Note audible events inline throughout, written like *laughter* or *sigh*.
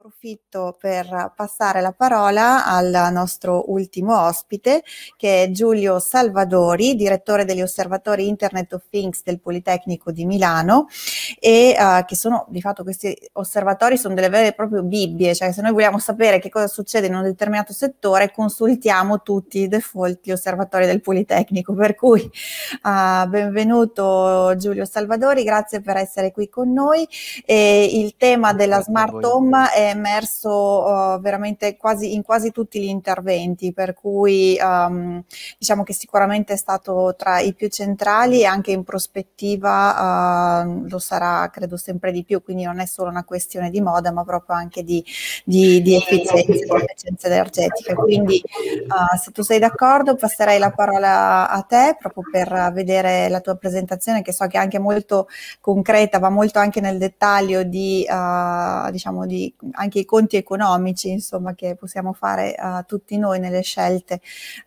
Approfitto per passare la parola al nostro ultimo ospite che è Giulio Salvadori, direttore degli osservatori Internet of Things del Politecnico di Milano e uh, che sono di fatto questi osservatori sono delle vere e proprie bibbie, cioè se noi vogliamo sapere che cosa succede in un determinato settore consultiamo tutti i default gli osservatori del Politecnico, per cui uh, benvenuto Giulio Salvadori, grazie per essere qui con noi e il tema della grazie smart home è emerso uh, veramente quasi, in quasi tutti gli interventi, per cui um, diciamo che sicuramente è stato tra i più centrali e anche in prospettiva uh, lo sarà credo sempre di più, quindi non è solo una questione di moda ma proprio anche di, di, di efficienza, di efficienza energetica. Quindi uh, se tu sei d'accordo passerei la parola a te proprio per vedere la tua presentazione che so che è anche molto concreta, va molto anche nel dettaglio di, uh, diciamo di anche i conti economici insomma, che possiamo fare uh, tutti noi nelle scelte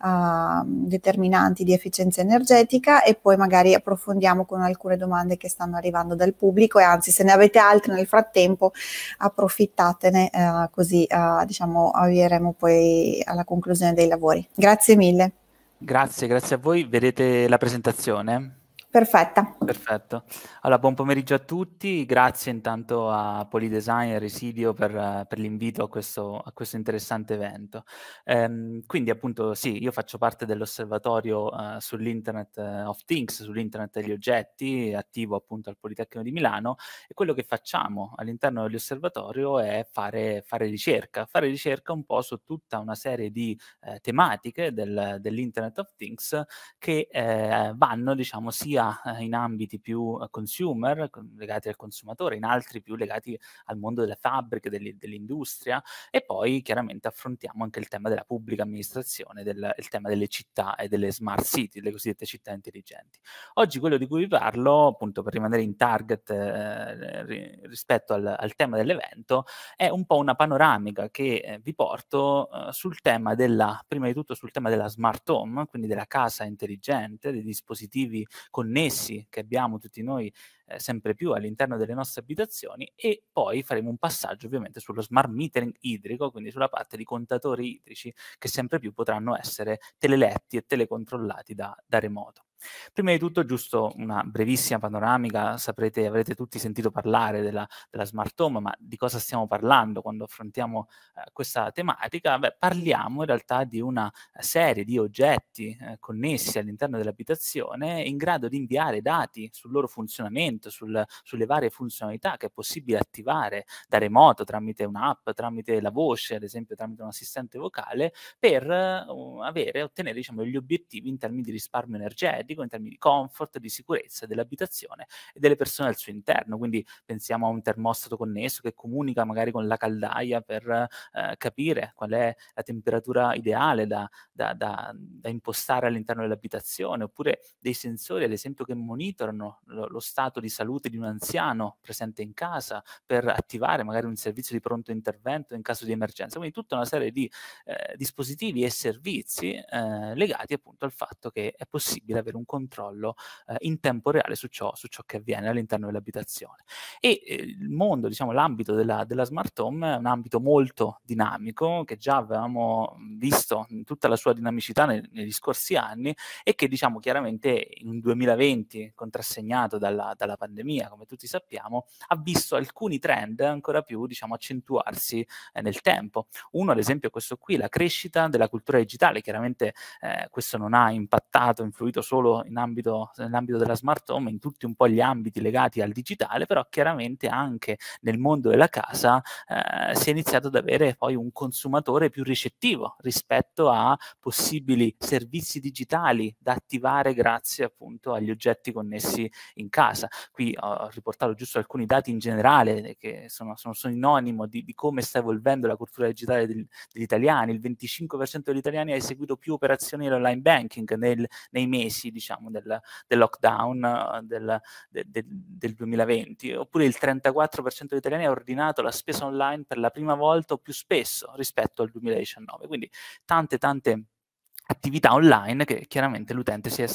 uh, determinanti di efficienza energetica e poi magari approfondiamo con alcune domande che stanno arrivando dal pubblico e anzi se ne avete altre nel frattempo approfittatene uh, così eh, diciamo avvieremo poi alla conclusione dei lavori. Grazie mille. Grazie, grazie a voi. Vedete la presentazione? Perfetta. Perfetto. Allora, buon pomeriggio a tutti. Grazie intanto a Polidesign e Residio per, per l'invito a questo, a questo, interessante evento. Ehm, quindi, appunto, sì, io faccio parte dell'osservatorio uh, sull'Internet eh, of Things, sull'Internet degli oggetti, attivo appunto al Politecnico di Milano e quello che facciamo all'interno dell'osservatorio è fare, fare, ricerca, fare ricerca un po' su tutta una serie di eh, tematiche del, dell'Internet of Things che eh, vanno, diciamo, sia sia eh, in ambiti più eh, consumer, legati al consumatore, in altri più legati al mondo delle fabbriche, dell'industria e poi chiaramente affrontiamo anche il tema della pubblica amministrazione, del, il tema delle città e delle smart city, le cosiddette città intelligenti. Oggi quello di cui vi parlo, appunto per rimanere in target eh, rispetto al, al, tema dell'evento, è un po' una panoramica che eh, vi porto eh, sul tema della, prima di tutto sul tema della smart home, quindi della casa intelligente, dei dispositivi con connessi che abbiamo tutti noi eh, sempre più all'interno delle nostre abitazioni e poi faremo un passaggio ovviamente sullo smart metering idrico, quindi sulla parte di contatori idrici che sempre più potranno essere teleletti e telecontrollati da, da remoto. Prima di tutto, giusto una brevissima panoramica, saprete, avrete tutti sentito parlare della, della smart home, ma di cosa stiamo parlando quando affrontiamo eh, questa tematica? Beh, parliamo in realtà di una serie di oggetti eh, connessi all'interno dell'abitazione in grado di inviare dati sul loro funzionamento, sul, sulle varie funzionalità che è possibile attivare da remoto tramite un'app, tramite la voce, ad esempio tramite un assistente vocale, per eh, avere, ottenere diciamo, gli obiettivi in termini di risparmio energetico medico in termini di comfort, di sicurezza dell'abitazione e delle persone al suo interno. Quindi pensiamo a un termostato connesso che comunica magari con la caldaia per eh, capire qual è la temperatura ideale da, da, da, da impostare all'interno dell'abitazione, oppure dei sensori, ad esempio, che monitorano lo, lo stato di salute di un anziano presente in casa per attivare magari un servizio di pronto intervento in caso di emergenza. Quindi tutta una serie di eh, dispositivi e servizi eh, legati appunto al fatto che è possibile avere un un controllo eh, in tempo reale su ciò, su ciò, che avviene all'interno dell'abitazione. E eh, il mondo, diciamo, l'ambito della, della, smart home è un ambito molto dinamico che già avevamo mm, visto in tutta la sua dinamicità nel, negli scorsi anni e che diciamo chiaramente in un 2020 contrassegnato dalla, dalla pandemia, come tutti sappiamo, ha visto alcuni trend ancora più diciamo, accentuarsi eh, nel tempo. Uno, ad esempio, questo qui, la crescita della cultura digitale. Chiaramente eh, questo non ha impattato, influito solo solo ambito, nell'ambito della smart home, in tutti un po' gli ambiti legati al digitale, però chiaramente anche nel mondo della casa eh, si è iniziato ad avere poi un consumatore più ricettivo rispetto a possibili servizi digitali da attivare grazie appunto agli oggetti connessi in casa. Qui ho riportato giusto alcuni dati in generale che sono, sono sinonimo di, di, come sta evolvendo la cultura digitale del, degli italiani. Il 25% degli italiani ha eseguito più operazioni online banking nel, nei mesi diciamo, del, del, lockdown eh, del, de, del 2020, oppure il 34% degli italiani ha ordinato la spesa online per la prima volta o più spesso rispetto al 2019, quindi tante tante attività online che chiaramente l'utente si è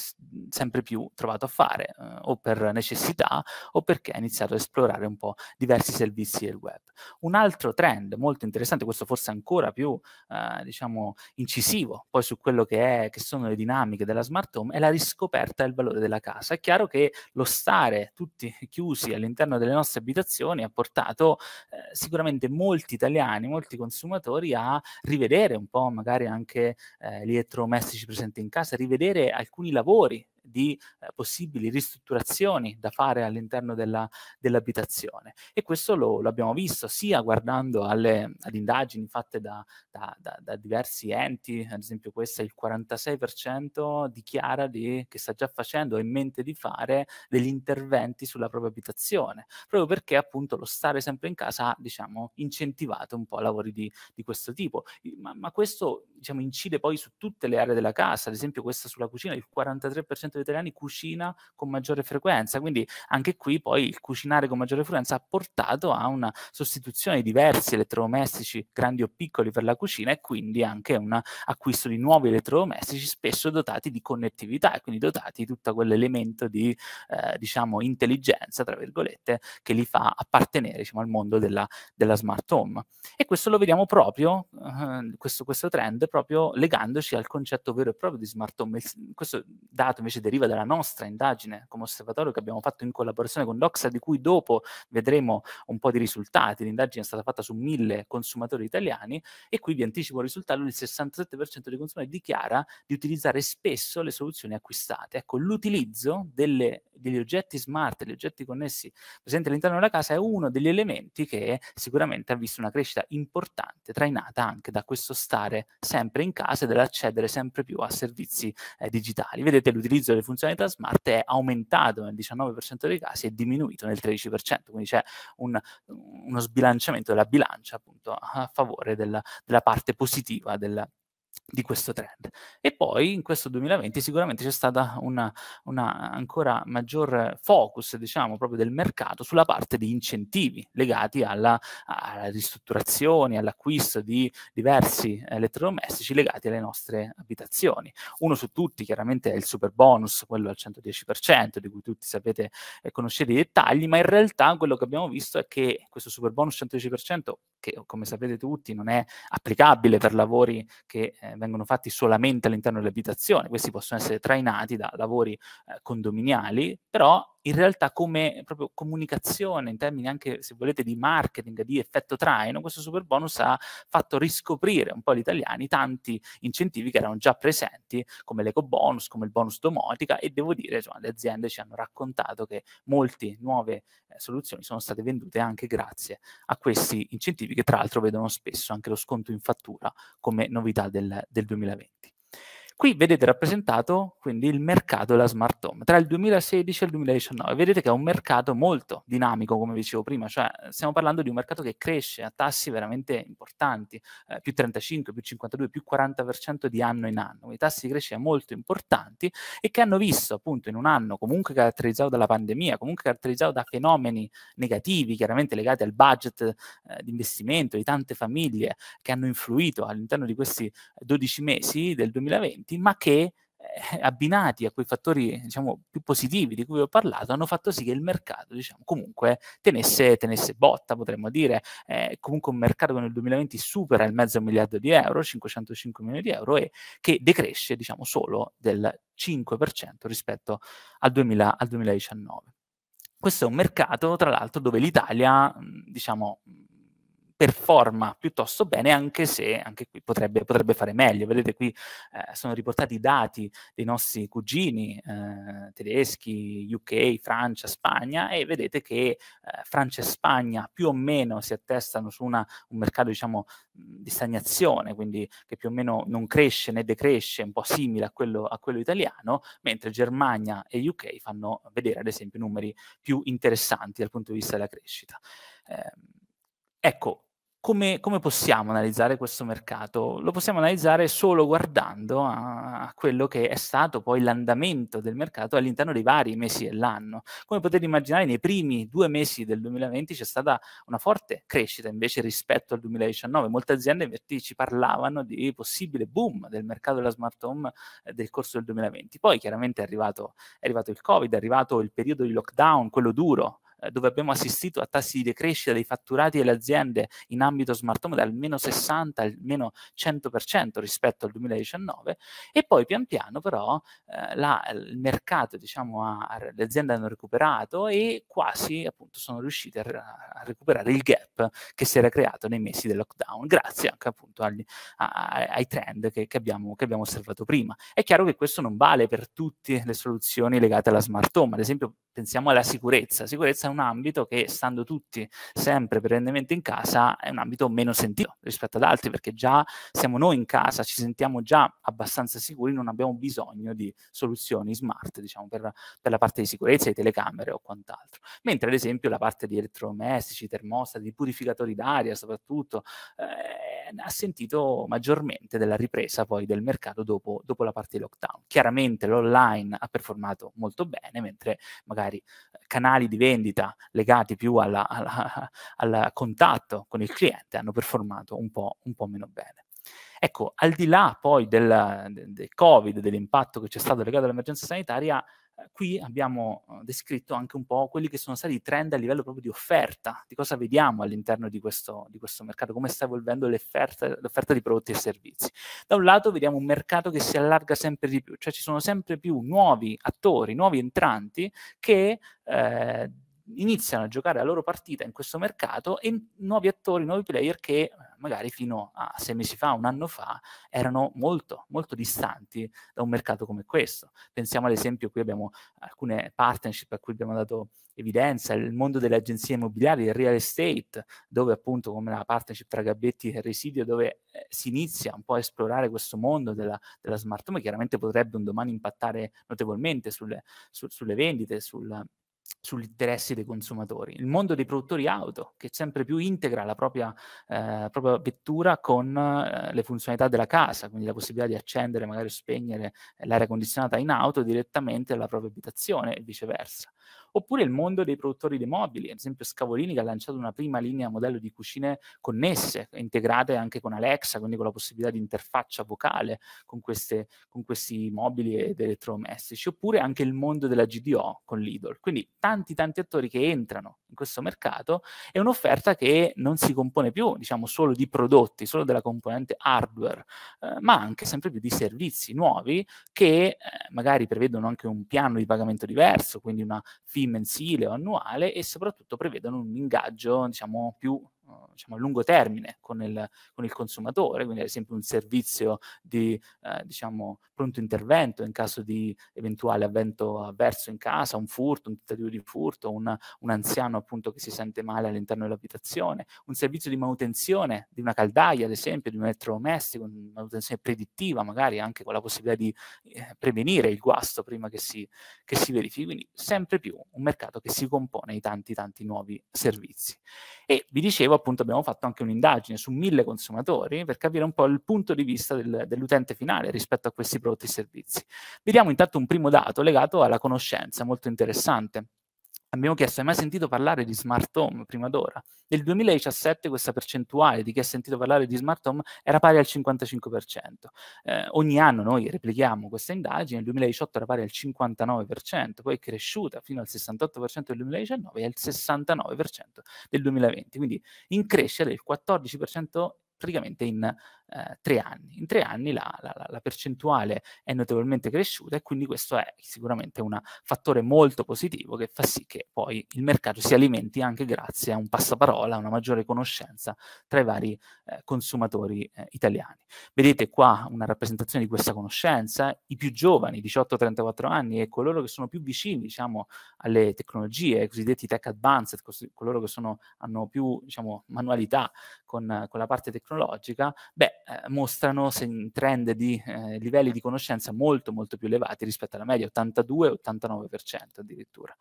sempre più trovato a fare, eh, o per necessità o perché ha iniziato a esplorare un po' diversi servizi del web. Un altro trend molto interessante, questo forse ancora più eh, diciamo incisivo poi su quello che, è, che sono le dinamiche della smart home, è la riscoperta del valore della casa. È chiaro che lo stare tutti chiusi all'interno delle nostre abitazioni ha portato eh, sicuramente molti italiani, molti consumatori a rivedere un po' magari anche eh, gli elettronici nostro Messi presente in casa, rivedere alcuni lavori di eh, possibili ristrutturazioni da fare all'interno della, dell'abitazione. E questo lo, lo, abbiamo visto sia guardando alle, alle indagini fatte da, da, da, da, diversi enti, ad esempio questa il 46% dichiara di, che sta già facendo o in mente di fare degli interventi sulla propria abitazione, proprio perché appunto lo stare sempre in casa ha diciamo, incentivato un po' lavori di, di questo tipo. Ma, ma questo diciamo, incide poi su tutte le aree della casa, ad esempio questa sulla cucina, il 43% degli italiani cucina con maggiore frequenza, quindi anche qui poi il cucinare con maggiore frequenza ha portato a una sostituzione di diversi elettrodomestici, grandi o piccoli, per la cucina e quindi anche un acquisto di nuovi elettrodomestici spesso dotati di connettività e quindi dotati di tutto quell'elemento di, eh, diciamo, intelligenza, tra virgolette, che li fa appartenere diciamo, al mondo della, della smart home. E questo lo vediamo proprio, eh, questo, questo trend, proprio legandoci al concetto vero e proprio di smart home. Questo dato invece deriva dalla nostra indagine come osservatorio che abbiamo fatto in collaborazione con Doxa, di cui dopo vedremo un po' di risultati. L'indagine è stata fatta su mille consumatori italiani e qui vi anticipo il risultato, il 67% dei consumatori dichiara di utilizzare spesso le soluzioni acquistate. Ecco, l'utilizzo delle, degli oggetti smart, degli oggetti connessi presenti all'interno della casa è uno degli elementi che sicuramente ha visto una crescita importante, trainata anche da questo stare sempre in casa e dall'accedere sempre più a servizi eh, digitali. Vedete l'utilizzo delle funzionalità smart è aumentato nel 19% dei casi e diminuito nel 13%, quindi c'è un, uno sbilanciamento della bilancia appunto a favore della, della parte positiva del, di questo trend. E poi in questo 2020 sicuramente c'è stato un una, ancora maggior focus, diciamo, proprio del mercato sulla parte di incentivi legati alla, alla ristrutturazione, all'acquisto di diversi elettrodomestici legati alle nostre abitazioni. Uno su tutti chiaramente è il super bonus, quello al 110%, di cui tutti sapete e conoscete i dettagli, ma in realtà quello che abbiamo visto è che questo super bonus 110% che come sapete tutti non è applicabile per lavori che eh, vengono fatti solamente all'interno dell'abitazione, questi possono essere trainati da lavori eh, condominiali, però in realtà come proprio comunicazione, in termini anche, se volete, di marketing, di effetto traino, questo super bonus ha fatto riscoprire un po' gli italiani tanti incentivi che erano già presenti, come l'eco bonus, come il bonus domotica, e devo dire, insomma, le aziende ci hanno raccontato che molte nuove eh, soluzioni sono state vendute anche grazie a questi incentivi che tra l'altro vedono spesso anche lo sconto in fattura come novità del, del 2020. Qui vedete rappresentato quindi il mercato della smart home tra il 2016 e il 2019. Vedete che è un mercato molto dinamico, come vi dicevo prima, cioè stiamo parlando di un mercato che cresce a tassi veramente importanti, eh, più 35, più 52, più 40% di anno in anno, quindi tassi di crescita molto importanti e che hanno visto appunto in un anno comunque caratterizzato dalla pandemia, comunque caratterizzato da fenomeni negativi, chiaramente legati al budget eh, di investimento di tante famiglie che hanno influito all'interno di questi 12 mesi del 2020 elementi, ma che eh, abbinati a quei fattori diciamo, più positivi di cui ho parlato, hanno fatto sì che il mercato diciamo, comunque tenesse, tenesse botta, potremmo dire, eh, comunque un mercato che nel 2020 supera il mezzo miliardo di euro, 505 milioni di euro, e che decresce diciamo, solo del 5% rispetto al, 2000, al 2019. Questo è un mercato, tra l'altro, dove l'Italia, diciamo, performa piuttosto bene, anche se anche qui potrebbe, potrebbe fare meglio. Vedete qui eh, sono riportati i dati dei nostri cugini eh, tedeschi, UK, Francia, Spagna e vedete che eh, Francia e Spagna più o meno si attestano su una, un mercato diciamo di stagnazione, quindi che più o meno non cresce né decresce, un po' simile a quello, a quello italiano, mentre Germania e UK fanno vedere ad esempio numeri più interessanti dal punto di vista della crescita. Ehm, ecco, come, come, possiamo analizzare questo mercato? Lo possiamo analizzare solo guardando a, a, quello che è stato poi l'andamento del mercato all'interno dei vari mesi dell'anno. Come potete immaginare, nei primi due mesi del 2020 c'è stata una forte crescita invece rispetto al 2019. Molte aziende ci parlavano di possibile boom del mercato della smart home eh, del corso del 2020. Poi chiaramente è arrivato, è arrivato il Covid, è arrivato il periodo di lockdown, quello duro, eh, dove abbiamo assistito a tassi di decrescita dei fatturati delle aziende in ambito smart home dal meno 60 al meno 100% rispetto al 2019 e poi pian piano però eh, la, il mercato, diciamo, ha, le aziende hanno recuperato e quasi appunto sono riuscite a, a, recuperare il gap che si era creato nei mesi del lockdown, grazie anche appunto agli, a, ai trend che, che, abbiamo, che abbiamo osservato prima. È chiaro che questo non vale per tutte le soluzioni legate alla smart home, ad esempio pensiamo alla sicurezza, sicurezza è un ambito che, stando tutti sempre perennemente in casa, è un ambito meno sentito rispetto ad altri, perché già siamo noi in casa, ci sentiamo già abbastanza sicuri, non abbiamo bisogno di soluzioni smart, diciamo, per, per la parte di sicurezza, di telecamere o quant'altro. Mentre, ad esempio, la parte di elettrodomestici, termostati, purificatori d'aria soprattutto, eh, ha sentito maggiormente della ripresa poi del mercato dopo, dopo la parte di lockdown. Chiaramente l'online ha performato molto bene, mentre magari eh, canali di vendita vendita legati più alla, alla, al contatto con il cliente hanno performato un po', un po meno bene. Ecco, al di là poi del, del Covid, dell'impatto che c'è stato legato all'emergenza sanitaria, eh, qui abbiamo eh, descritto anche un po' quelli che sono stati i trend a livello proprio di offerta, di cosa vediamo all'interno di questo, di questo mercato, come sta evolvendo l'offerta di prodotti e servizi. Da un lato vediamo un mercato che si allarga sempre di più, cioè ci sono sempre più nuovi attori, nuovi entranti che eh, iniziano a giocare la loro partita in questo mercato e nuovi attori, nuovi player che eh, magari fino a sei mesi fa, un anno fa, erano molto, molto distanti da un mercato come questo. Pensiamo ad esempio, qui abbiamo alcune partnership a cui abbiamo dato evidenza, il mondo delle agenzie immobiliari, il real estate, dove appunto come la partnership tra Gabbetti e Residio, dove eh, si inizia un po' a esplorare questo mondo della, della smart home, chiaramente potrebbe un domani impattare notevolmente sulle, su, sulle vendite, sul sugli interessi dei consumatori. Il mondo dei produttori auto, che sempre più integra la propria, eh, propria vettura con eh, le funzionalità della casa, quindi la possibilità di accendere, magari spegnere eh, l'aria condizionata in auto direttamente dalla propria abitazione e viceversa. Oppure il mondo dei produttori dei mobili, ad esempio Scavolini che ha lanciato una prima linea modello di cucine connesse, integrate anche con Alexa, quindi con la possibilità di interfaccia vocale con, queste, con questi mobili ed elettrodomestici. Oppure anche il mondo della GDO con Lidl. Quindi tanti tanti attori che entrano in questo mercato è un'offerta che non si compone più, diciamo, solo di prodotti, solo della componente hardware, eh, ma anche sempre più di servizi nuovi che eh, magari prevedono anche un piano di pagamento diverso, quindi una fee mensile o annuale e soprattutto prevedono un ingaggio diciamo, più eh, diciamo, a lungo termine con il, con il, consumatore, quindi ad esempio un servizio di eh, diciamo, pronto intervento in caso di eventuale avvento avverso in casa, un furto, un tentativo di furto, un, un anziano appunto che si sente male all'interno dell'abitazione, un servizio di manutenzione di una caldaia, ad esempio, di un elettrodomestico, una manutenzione predittiva, magari anche con la possibilità di eh, prevenire il guasto prima che si, che si verifichi. Quindi sempre più un mercato che si compone di tanti tanti nuovi servizi. E vi dicevo appunto abbiamo fatto anche un'indagine su mille consumatori per capire un po' il punto di vista del, dell'utente finale rispetto a questi prodotti e servizi. Vediamo intanto un primo dato legato alla conoscenza, molto interessante. Abbiamo chiesto, hai mai sentito parlare di smart home prima d'ora? Nel 2017 questa percentuale di chi ha sentito parlare di smart home era pari al 55%. Eh, ogni anno noi replichiamo questa indagine, nel 2018 era pari al 59%, poi è cresciuta fino al 68% del 2019 e al 69% del 2020, quindi in crescita del 14% praticamente in eh, tre anni. In tre anni la, la, la, percentuale è notevolmente cresciuta e quindi questo è sicuramente un fattore molto positivo che fa sì che poi il mercato si alimenti anche grazie a un passaparola, a una maggiore conoscenza tra i vari eh, consumatori eh, italiani. Vedete qua una rappresentazione di questa conoscenza, i più giovani, 18-34 anni e coloro che sono più vicini diciamo, alle tecnologie, i cosiddetti tech advanced, coloro che sono, hanno più diciamo, manualità con, con la parte tecnologica, beh, eh, mostrano trend di eh, livelli di conoscenza molto molto più elevati rispetto alla media, 82-89% addirittura.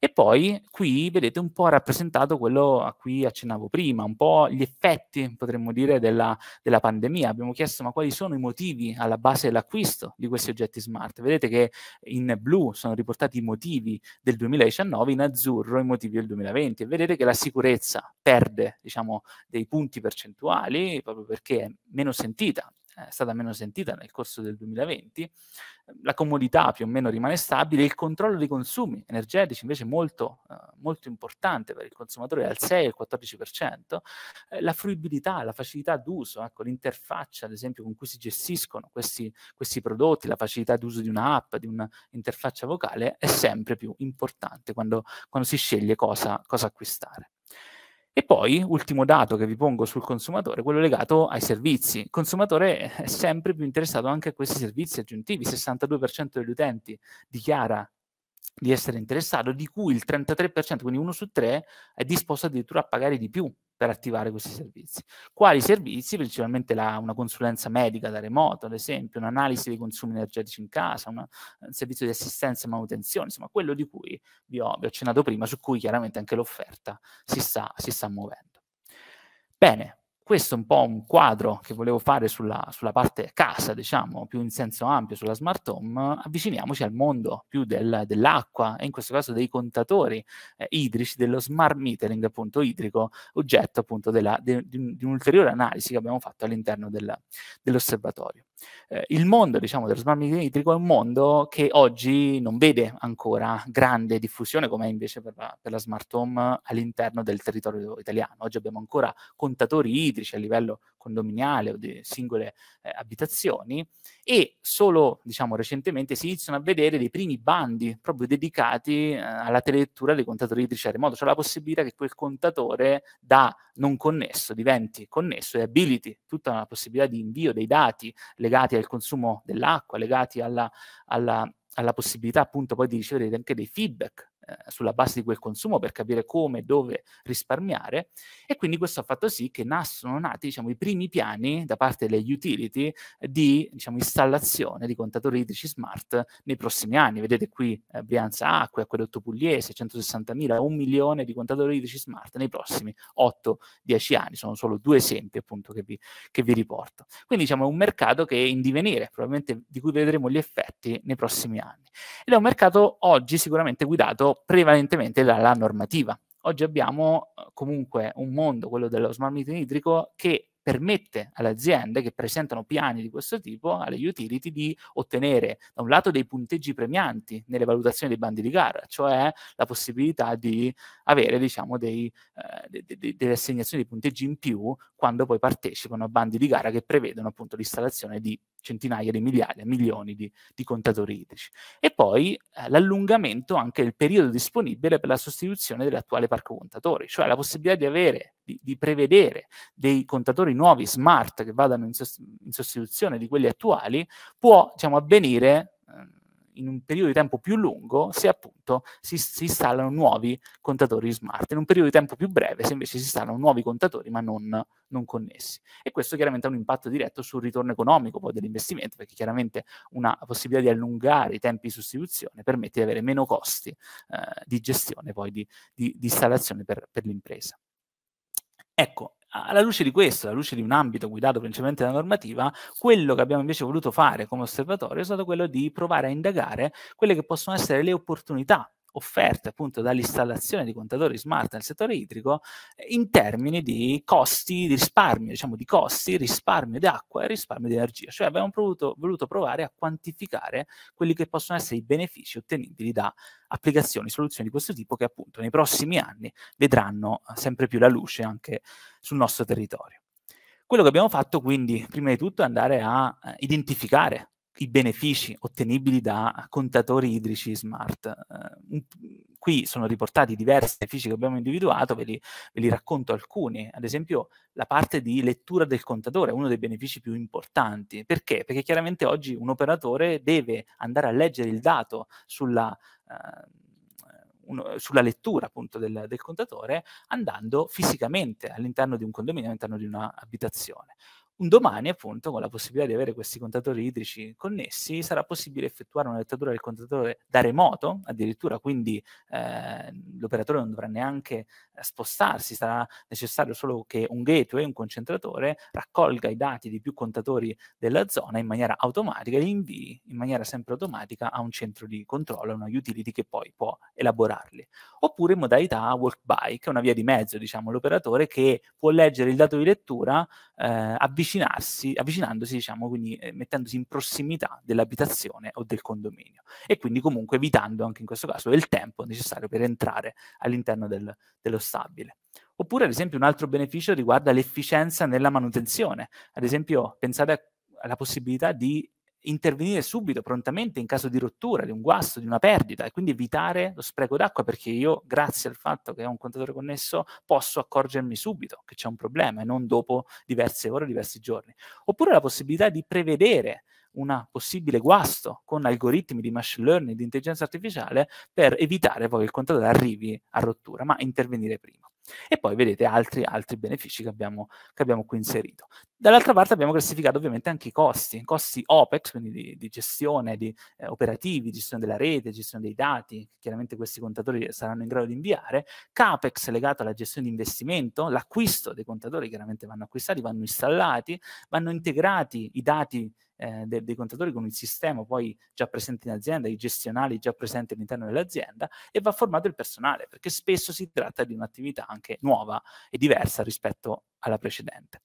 E poi qui vedete un po' rappresentato quello a cui accennavo prima, un po' gli effetti, potremmo dire, della, della pandemia. Abbiamo chiesto ma quali sono i motivi alla base dell'acquisto di questi oggetti smart. Vedete che in blu sono riportati i motivi del 2019, in azzurro i motivi del 2020 e vedete che la sicurezza perde, diciamo, dei punti percentuali proprio perché è meno sentita, è stata meno sentita nel corso del 2020, ehm, la comodità più o meno rimane stabile, il controllo dei consumi energetici invece molto, eh, molto importante per il consumatore, al 6-14%, eh, la fruibilità, la facilità d'uso, ecco, l'interfaccia ad esempio con cui si gestiscono questi, questi prodotti, la facilità d'uso di un'app, di un'interfaccia vocale è sempre più importante quando, quando si sceglie cosa, cosa acquistare. E poi, ultimo dato che vi pongo sul consumatore, quello legato ai servizi. Il consumatore è sempre più interessato anche a questi servizi aggiuntivi. Il 62% degli utenti dichiara di essere interessato, di cui il 33%, quindi uno su tre, è disposto addirittura a pagare di più per attivare questi servizi. Quali servizi? Principalmente la, una consulenza medica da remoto, ad esempio, un'analisi dei consumi energetici in casa, una, un servizio di assistenza e manutenzione, insomma, quello di cui vi ho, vi ho accennato prima, su cui chiaramente anche l'offerta si sta, si sta muovendo. Bene, questo è un po' un quadro che volevo fare sulla, sulla, parte casa, diciamo, più in senso ampio, sulla smart home, avviciniamoci al mondo più del, dell'acqua e in questo caso dei contatori eh, idrici, dello smart metering appunto idrico, oggetto appunto della, de, di, un'ulteriore analisi che abbiamo fatto all'interno del, dell'osservatorio. Eh, il mondo diciamo, dello smart idrico è un mondo che oggi non vede ancora grande diffusione come è invece per la, per la, smart home all'interno del territorio italiano. Oggi abbiamo ancora contatori idrici a livello condominiale o di singole eh, abitazioni e solo diciamo, recentemente si iniziano a vedere dei primi bandi proprio dedicati eh, alla telelettura dei contatori idrici a remoto, cioè la possibilità che quel contatore da non connesso diventi connesso e abiliti tutta la possibilità di invio dei dati, le legati al consumo dell'acqua, legati alla, alla, alla possibilità appunto poi di ricevere anche dei feedback eh, sulla base di quel consumo per capire come e dove risparmiare e quindi questo ha fatto sì che nascono nati diciamo, i primi piani da parte delle utility di diciamo, installazione di contatori idrici smart nei prossimi anni. Vedete qui eh, Brianza Acque, Acquedotto Pugliese, 160.000, un milione di contatori idrici smart nei prossimi 8-10 anni. Sono solo due esempi appunto che vi, che vi riporto. Quindi diciamo, è un mercato che è in divenire, probabilmente di cui vedremo gli effetti nei prossimi anni. Ed è un mercato oggi sicuramente guidato prevalentemente dalla normativa. Oggi abbiamo eh, comunque un mondo, quello dello smart metering idrico, che permette alle aziende che presentano piani di questo tipo, alle utility, di ottenere da un lato dei punteggi premianti nelle valutazioni dei bandi di gara, cioè la possibilità di avere diciamo, dei, eh, de, de, delle assegnazioni di punteggi in più quando poi partecipano a bandi di gara che prevedono appunto l'installazione di centinaia di migliaia, milioni di, di contatori idrici. E poi eh, l'allungamento anche del periodo disponibile per la sostituzione dell'attuale parco contatori, cioè la possibilità di avere, di, di prevedere dei contatori nuovi, smart, che vadano in, sost- in sostituzione di quelli attuali, può diciamo, avvenire eh, in un periodo di tempo più lungo se appunto si, si, installano nuovi contatori smart, in un periodo di tempo più breve se invece si installano nuovi contatori ma non, non connessi. E questo chiaramente ha un impatto diretto sul ritorno economico poi dell'investimento, perché chiaramente una possibilità di allungare i tempi di sostituzione permette di avere meno costi eh, di gestione poi di, di, di installazione per, per l'impresa. Ecco, alla luce di questo, alla luce di un ambito guidato principalmente dalla normativa, quello che abbiamo invece voluto fare come osservatorio è stato quello di provare a indagare quelle che possono essere le opportunità offerte appunto dall'installazione di contatori smart nel settore idrico eh, in termini di costi, di risparmio, diciamo di costi, risparmio di acqua e risparmio di energia. Cioè abbiamo provuto, voluto provare a quantificare quelli che possono essere i benefici ottenibili da applicazioni, soluzioni di questo tipo che appunto nei prossimi anni vedranno eh, sempre più la luce anche sul nostro territorio. Quello che abbiamo fatto quindi, prima di tutto, è andare a eh, identificare i benefici ottenibili da contatori idrici smart. Uh, qui sono riportati diversi benefici che abbiamo individuato, ve li, ve li, racconto alcuni. Ad esempio, la parte di lettura del contatore è uno dei benefici più importanti. Perché? Perché chiaramente oggi un operatore deve andare a leggere il dato sulla. Uh, eh, uno, sulla lettura appunto del, del contatore andando fisicamente all'interno di un condominio, all'interno di un'abitazione un domani, appunto, con la possibilità di avere questi contatori idrici connessi, sarà possibile effettuare una lettatura del contatore da remoto, addirittura, quindi eh, l'operatore non dovrà neanche spostarsi, sarà necessario solo che un gateway, un concentratore, raccolga i dati di più contatori della zona in maniera automatica e li invii in maniera sempre automatica a un centro di controllo, a una utility che poi può elaborarli. Oppure in modalità work by, che è una via di mezzo, diciamo, l'operatore che può leggere il dato di lettura, eh, avvicinarsi avvicinarsi, avvicinandosi, diciamo, quindi eh, mettendosi in prossimità dell'abitazione o del condominio e quindi comunque evitando anche in questo caso il tempo necessario per entrare all'interno del, dello stabile. Oppure, ad esempio, un altro beneficio riguarda l'efficienza nella manutenzione. Ad esempio, pensate alla possibilità di intervenire subito, prontamente, in caso di rottura, di un guasto, di una perdita e quindi evitare lo spreco d'acqua perché io, grazie al fatto che ho un contatore connesso, posso accorgermi subito che c'è un problema e non dopo diverse ore, diversi giorni. Oppure la possibilità di prevedere un possibile guasto con algoritmi di machine learning, di intelligenza artificiale, per evitare poi che il contatore arrivi a rottura, ma intervenire prima. E poi vedete altri, altri benefici che abbiamo, che abbiamo qui inserito. Dall'altra parte abbiamo classificato ovviamente anche i costi, costi OPEX, quindi di, di gestione, di eh, operativi, gestione della rete, gestione dei dati, chiaramente questi contatori saranno in grado di inviare, CAPEX legato alla gestione di investimento, l'acquisto dei contatori chiaramente vanno acquistati, vanno installati, vanno integrati i dati eh, de, dei contatori con il sistema poi già presente in azienda, i gestionali già presenti all'interno dell'azienda e va formato il personale, perché spesso si tratta di un'attività anche nuova e diversa rispetto alla precedente.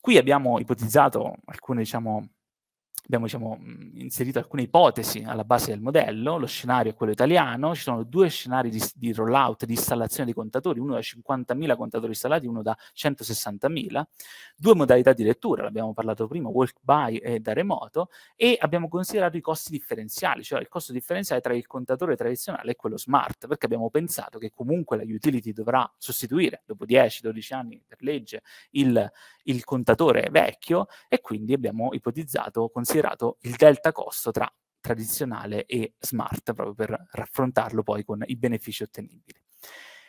Qui abbiamo ipotizzato alcune, diciamo, abbiamo diciamo, inserito alcune ipotesi alla base del modello, lo scenario è quello italiano, ci sono due scenari di, di rollout, di installazione dei contatori, uno da 50.000 contatori installati, uno da 160.000, due modalità di lettura, l'abbiamo parlato prima, walk by e da remoto, e abbiamo considerato i costi differenziali, cioè il costo differenziale tra il contatore tradizionale e quello smart, perché abbiamo pensato che comunque la utility dovrà sostituire, dopo 10-12 anni per legge, il, il contatore vecchio e quindi abbiamo ipotizzato, considerato il delta costo tra tradizionale e smart, proprio per raffrontarlo poi con i benefici ottenibili.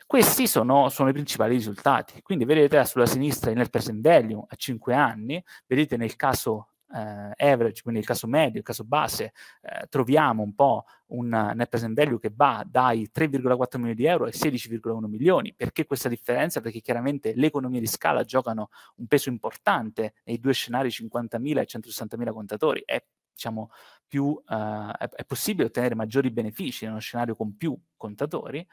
Questi sono, sono, i principali risultati. Quindi vedete sulla sinistra il net present value a 5 anni, vedete nel caso eh, average, quindi il caso medio, il caso base, eh, troviamo un po' un net present value che va dai 3,4 milioni di euro ai 16,1 milioni. Perché questa differenza? Perché chiaramente le economie di scala giocano un peso importante nei due scenari 50.000 e 160.000 contatori. È diciamo, più, eh, è, è possibile ottenere maggiori benefici in uno scenario con più contatori,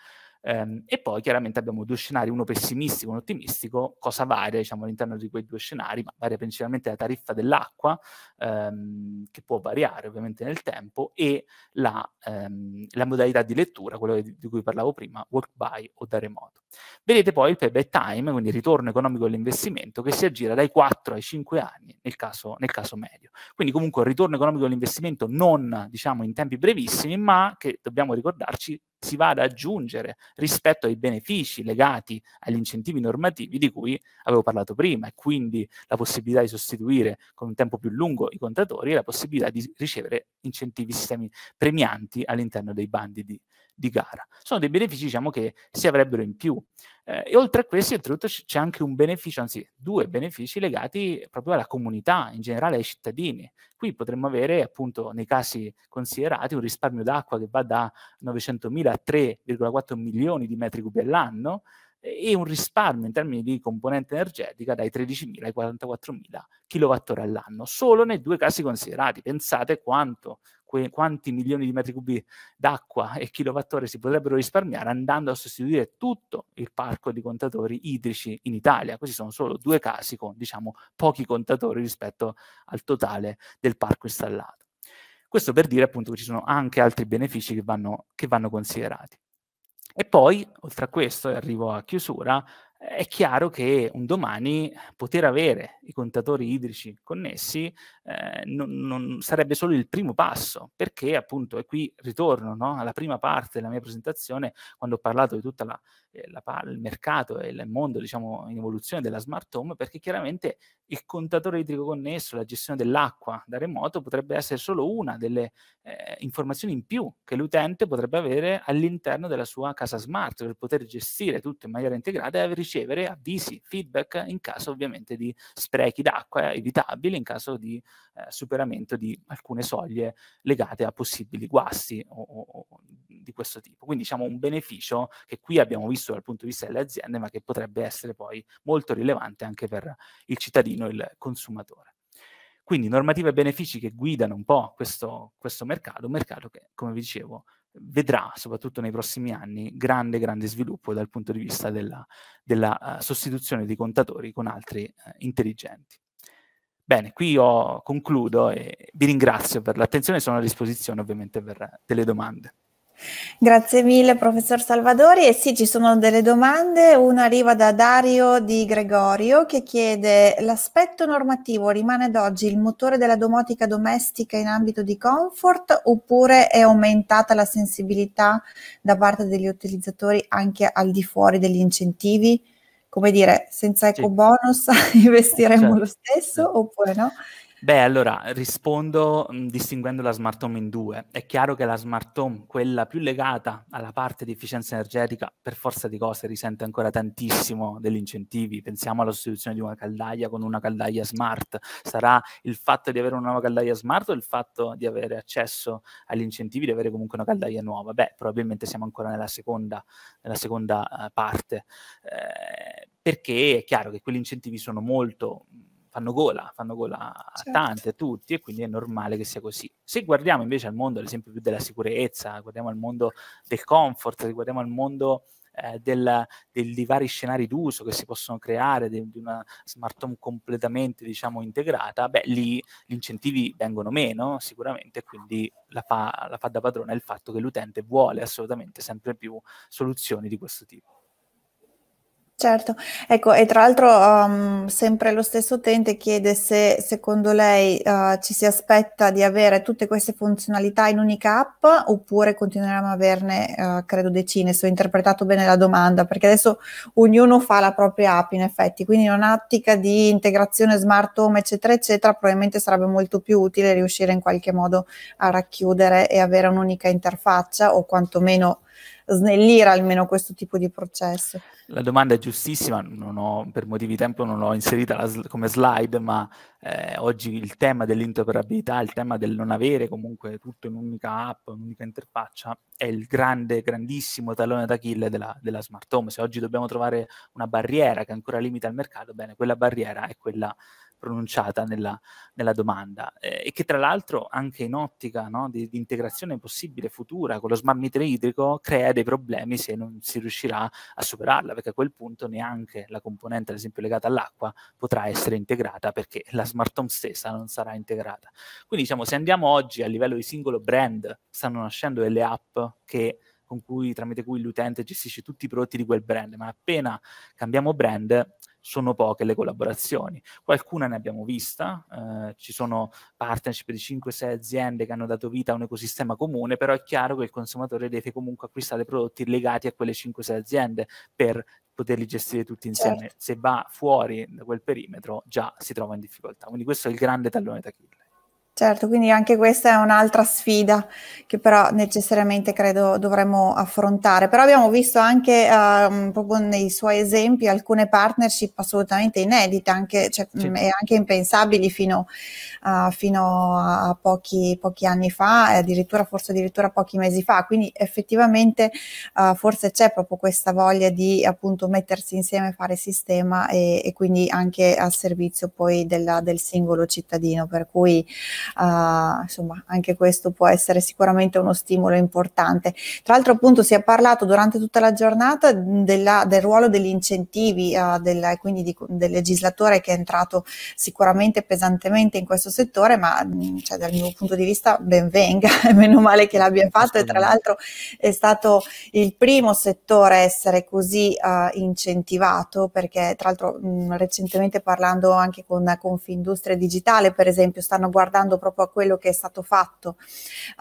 Ehm, e poi chiaramente abbiamo due scenari, uno pessimistico e uno ottimistico, cosa varia diciamo, all'interno di quei due scenari, ma varia principalmente la tariffa dell'acqua, ehm, che può variare ovviamente nel tempo, e la, ehm, la modalità di lettura, quello di, di, cui parlavo prima, work by o da remoto. Vedete poi il payback time, quindi il ritorno economico dell'investimento, che si aggira dai 4 ai 5 anni nel caso, nel caso medio. Quindi comunque il ritorno economico dell'investimento non diciamo in tempi brevissimi, ma che dobbiamo ricordarci si va ad aggiungere rispetto ai benefici legati agli incentivi normativi di cui avevo parlato prima e quindi la possibilità di sostituire con un tempo più lungo i contatori e la possibilità di ricevere incentivi sistemi premianti all'interno dei bandi di, di gara. Sono dei benefici diciamo, che si avrebbero in più. Eh, e oltre a questo, oltretutto, c'è anche un beneficio, anzi due benefici legati proprio alla comunità, in generale ai cittadini. Qui potremmo avere, appunto, nei casi considerati, un risparmio d'acqua che va da 900.000 a 3,4 milioni di metri cubi all'anno e un risparmio in termini di componente energetica dai 13.000 ai 44.000 kWh all'anno, solo nei due casi considerati. Pensate quanto que- quanti milioni di metri cubi d'acqua e kilowattore si potrebbero risparmiare andando a sostituire tutto il parco di contatori idrici in Italia. Questi sono solo due casi con diciamo, pochi contatori rispetto al totale del parco installato. Questo per dire appunto che ci sono anche altri benefici che vanno, che vanno considerati. E poi, oltre a questo, e arrivo a chiusura, è chiaro che un domani poter avere i contatori idrici connessi eh, non, non sarebbe solo il primo passo, perché appunto, e qui ritorno no, alla prima parte della mia presentazione, quando ho parlato di tutto eh, il mercato e il mondo diciamo, in evoluzione della smart home, perché chiaramente il contatore idrico connesso, la gestione dell'acqua da remoto potrebbe essere solo una delle eh, informazioni in più che l'utente potrebbe avere all'interno della sua casa smart per poter gestire tutto in maniera integrata e ricevere avvisi, feedback in caso ovviamente di spazio sprechi d'acqua evitabili in caso di eh, superamento di alcune soglie legate a possibili guasti o, o, o di questo tipo. Quindi diciamo un beneficio che qui abbiamo visto dal punto di vista delle aziende, ma che potrebbe essere poi molto rilevante anche per il cittadino, il consumatore. Quindi normative e benefici che guidano un po' questo, questo mercato, un mercato che, come vi dicevo, vedrà, soprattutto nei prossimi anni, grande, grande sviluppo dal punto di vista della, della eh, sostituzione di contatori con altri uh, intelligenti. Bene, qui io concludo e vi ringrazio per l'attenzione, sono a disposizione ovviamente per delle domande. Grazie mille professor Salvadori. E sì, ci sono delle domande. Una arriva da Dario Di Gregorio che chiede l'aspetto normativo rimane ad oggi il motore della domotica domestica in ambito di comfort oppure è aumentata la sensibilità da parte degli utilizzatori anche al di fuori degli incentivi? Come dire, senza eco bonus sì. *laughs* investiremo certo. lo stesso oppure no? Beh, allora rispondo mm, distinguendo la smart home in due. È chiaro che la smart home, quella più legata alla parte di efficienza energetica, per forza di cose risente ancora tantissimo degli incentivi. Pensiamo alla sostituzione di una caldaia con una caldaia smart. Sarà il fatto di avere una nuova caldaia smart o il fatto di avere accesso agli incentivi, di avere comunque una caldaia nuova? Beh, probabilmente siamo ancora nella seconda, nella seconda eh, parte. Eh, perché è chiaro che quegli incentivi sono molto fanno gola, fanno gola a certo. tante, a tutti, e quindi è normale che sia così. Se guardiamo invece al mondo, ad esempio, più della sicurezza, guardiamo al mondo del comfort, guardiamo al mondo eh, del, vari scenari d'uso che si possono creare, di, di una smart home completamente diciamo, integrata, beh, lì gli incentivi vengono meno sicuramente, quindi la fa, la fa da padrona il fatto che l'utente vuole assolutamente sempre più soluzioni di questo tipo. Certo, ecco, e tra l'altro um, sempre lo stesso utente chiede se secondo lei uh, ci si aspetta di avere tutte queste funzionalità in un'unica app oppure continueremo a averne, uh, credo, decine, se ho interpretato bene la domanda, perché adesso ognuno fa la propria app in effetti, quindi in un'ottica di integrazione smart home, eccetera, eccetera, probabilmente sarebbe molto più utile riuscire in qualche modo a racchiudere e avere un'unica interfaccia o quantomeno snellire almeno questo tipo di processo. La domanda è giustissima, ho, per motivi di tempo non l'ho inserita sl- come slide, ma eh, oggi il tema dell'interoperabilità, il tema del non avere comunque tutto in un'unica app, un'unica interfaccia, è il grande, grandissimo tallone d'Achille della, della smart home. Se oggi dobbiamo trovare una barriera che ancora limita il mercato, bene, quella barriera è quella pronunciata nella, nella domanda eh, e che tra l'altro anche in ottica no, di, di, integrazione possibile futura con lo smart meter idrico crea dei problemi se non si riuscirà a superarla averla, perché a quel punto neanche la componente, ad esempio, legata all'acqua potrà essere integrata perché la smart home stessa non sarà integrata. Quindi diciamo, se andiamo oggi a livello di singolo brand, stanno nascendo delle app che cui, tramite cui l'utente gestisce tutti i prodotti di quel brand, ma appena cambiamo brand sono poche le collaborazioni. Qualcuna ne abbiamo vista, eh, ci sono partnership di 5-6 aziende che hanno dato vita a un ecosistema comune, però è chiaro che il consumatore deve comunque acquistare prodotti legati a quelle 5-6 aziende per poterli gestire tutti insieme. Certo. Se va fuori da quel perimetro già si trova in difficoltà. Quindi questo è il grande tallone d'Achille. Certo, quindi anche questa è un'altra sfida che però necessariamente credo dovremmo affrontare. Però abbiamo visto anche ehm, proprio nei suoi esempi alcune partnership assolutamente inedite anche, cioè, sì. mh, mm, e anche impensabili fino, uh, fino a pochi, pochi, anni fa e addirittura forse addirittura pochi mesi fa. Quindi effettivamente uh, forse c'è proprio questa voglia di appunto mettersi insieme, fare sistema e, e quindi anche al servizio poi della, del singolo cittadino. Per cui uh, insomma anche questo può essere sicuramente uno stimolo importante. Tra l'altro appunto si è parlato durante tutta la giornata della, del ruolo degli incentivi, uh, della, quindi di, del legislatore che è entrato sicuramente pesantemente in questo settore, ma cioè, dal mio punto di vista ben venga, *laughs* meno male che l'abbia fatto e tra l'altro è stato il primo settore a essere così uh, incentivato perché tra l'altro recentemente parlando anche con Confindustria Digitale per esempio stanno guardando pensando proprio a quello che è stato fatto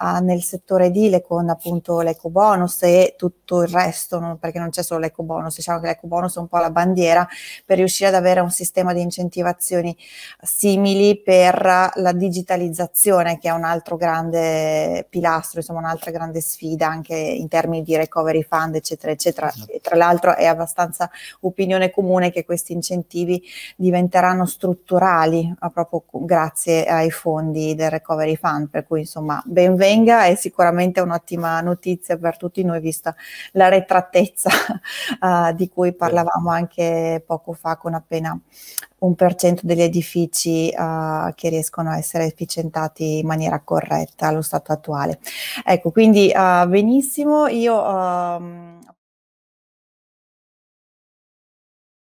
uh, nel settore edile con appunto l'eco bonus e tutto il resto, non, perché non c'è solo l'eco bonus, diciamo che l'eco bonus è un po' la bandiera per riuscire ad avere un sistema di incentivazioni simili per la digitalizzazione che è un altro grande pilastro, insomma un'altra grande sfida anche in termini di recovery fund eccetera eccetera. E tra l'altro è abbastanza opinione comune che questi incentivi diventeranno strutturali ah, proprio grazie ai fondi del Recovery Fund, per cui insomma benvenga, è sicuramente un'ottima notizia per tutti noi vista la retrattezza uh, *laughs* di cui parlavamo anche poco fa con appena un per cento degli edifici uh, che riescono a essere efficientati in maniera corretta allo stato attuale. Ecco, quindi uh, benissimo, io... Um,